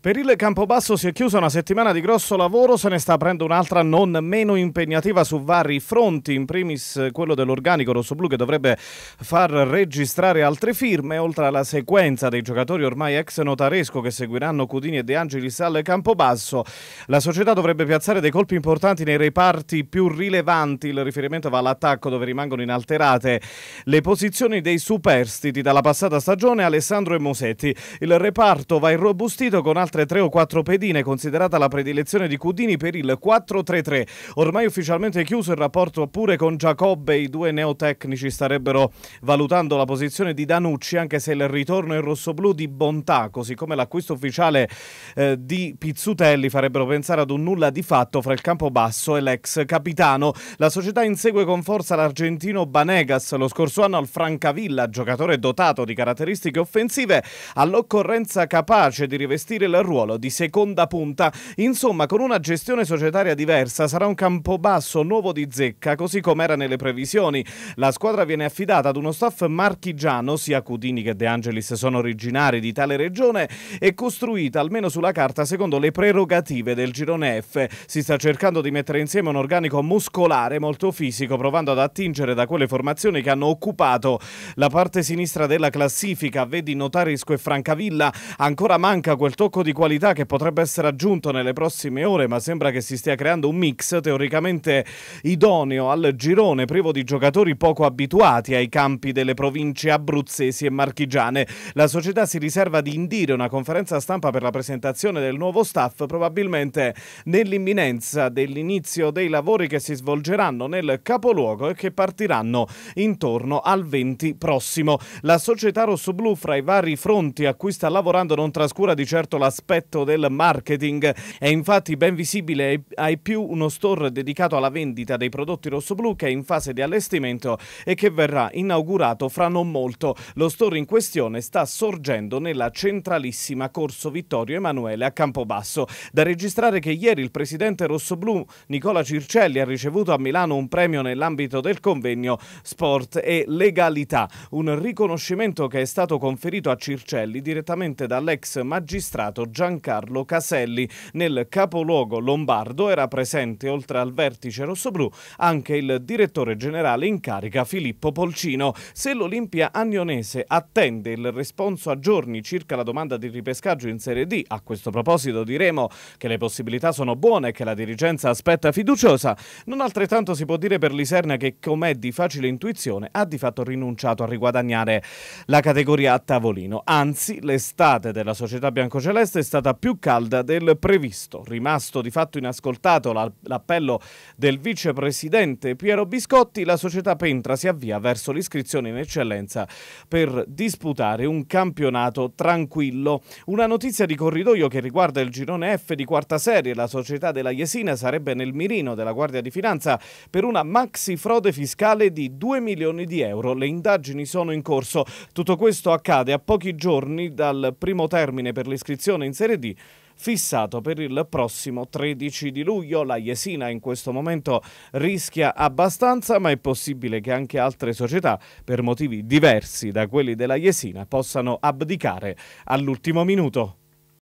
Per il Campobasso si è chiusa una settimana di grosso lavoro, se ne sta aprendo un'altra non meno impegnativa su vari fronti, in primis quello dell'organico rossoblu che dovrebbe far registrare altre firme, oltre alla sequenza dei giocatori ormai ex notaresco che seguiranno Cudini e De Angelis al Campobasso. La società dovrebbe piazzare dei colpi importanti nei reparti più rilevanti, il riferimento va all'attacco dove rimangono inalterate le posizioni dei superstiti dalla passata stagione Alessandro e Mosetti. Il reparto va irrobustito con altri altre tre o quattro pedine, considerata la predilezione di Cudini per il 4-3-3. Ormai ufficialmente chiuso il rapporto pure con Giacobbe, i due neotecnici starebbero valutando la posizione di Danucci, anche se il ritorno in rossoblù di Bontà, così come l'acquisto ufficiale eh, di Pizzutelli, farebbero pensare ad un nulla di fatto fra il campo basso e l'ex capitano. La società insegue con forza l'argentino Banegas, lo scorso anno al Francavilla, giocatore dotato di caratteristiche offensive, all'occorrenza capace di rivestire il ruolo di seconda punta. Insomma, con una gestione societaria diversa sarà un campobasso nuovo di zecca, così come era nelle previsioni. La squadra viene affidata ad uno staff marchigiano, sia Cudini che De Angelis sono originari di tale regione, e costruita almeno sulla carta secondo le prerogative del girone F. Si sta cercando di mettere insieme un organico muscolare molto fisico, provando ad attingere da quelle formazioni che hanno occupato la parte sinistra della classifica. Vedi Notarisco e Francavilla, ancora manca quel tocco di di qualità che potrebbe essere aggiunto nelle prossime ore, ma sembra che si stia creando un mix teoricamente idoneo al girone privo di giocatori poco abituati ai campi delle province abruzzesi e marchigiane. La società si riserva di indire una conferenza stampa per la presentazione del nuovo staff, probabilmente nell'imminenza dell'inizio dei lavori che si svolgeranno nel capoluogo e che partiranno intorno al 20 prossimo. La società rossoblu fra i vari fronti a cui sta lavorando non trascura di certo la l'aspetto del marketing. È infatti ben visibile ai più uno store dedicato alla vendita dei prodotti rossoblu che è in fase di allestimento e che verrà inaugurato fra non molto. Lo store in questione sta sorgendo nella centralissima Corso Vittorio Emanuele a Campobasso. Da registrare che ieri il presidente rossoblu Nicola Circelli ha ricevuto a Milano un premio nell'ambito del convegno Sport e Legalità, un riconoscimento che è stato conferito a Circelli direttamente dall'ex magistrato Giancarlo Caselli. Nel capoluogo lombardo era presente, oltre al vertice rossoblù, anche il direttore generale in carica Filippo Polcino. Se l'Olimpia Agnonese attende il responso a giorni circa la domanda di ripescaggio in Serie D, a questo proposito diremo che le possibilità sono buone e che la dirigenza aspetta fiduciosa, non altrettanto si può dire per l'Iserna che, com'è di facile intuizione, ha di fatto rinunciato a riguadagnare la categoria a tavolino. Anzi, l'estate della società biancoceleste è stata più calda del previsto. Rimasto di fatto inascoltato l'appello del vicepresidente Piero Biscotti, la società Pentra si avvia verso l'iscrizione in eccellenza per disputare un campionato tranquillo. Una notizia di corridoio che riguarda il girone F di quarta serie. La società della Jesina sarebbe nel mirino della Guardia di Finanza per una maxi frode fiscale di 2 milioni di euro. Le indagini sono in corso. Tutto questo accade a pochi giorni dal primo termine per l'iscrizione in Serie D fissato per il prossimo 13 di luglio. La Jesina in questo momento rischia abbastanza, ma è possibile che anche altre società, per motivi diversi da quelli della Jesina, possano abdicare all'ultimo minuto.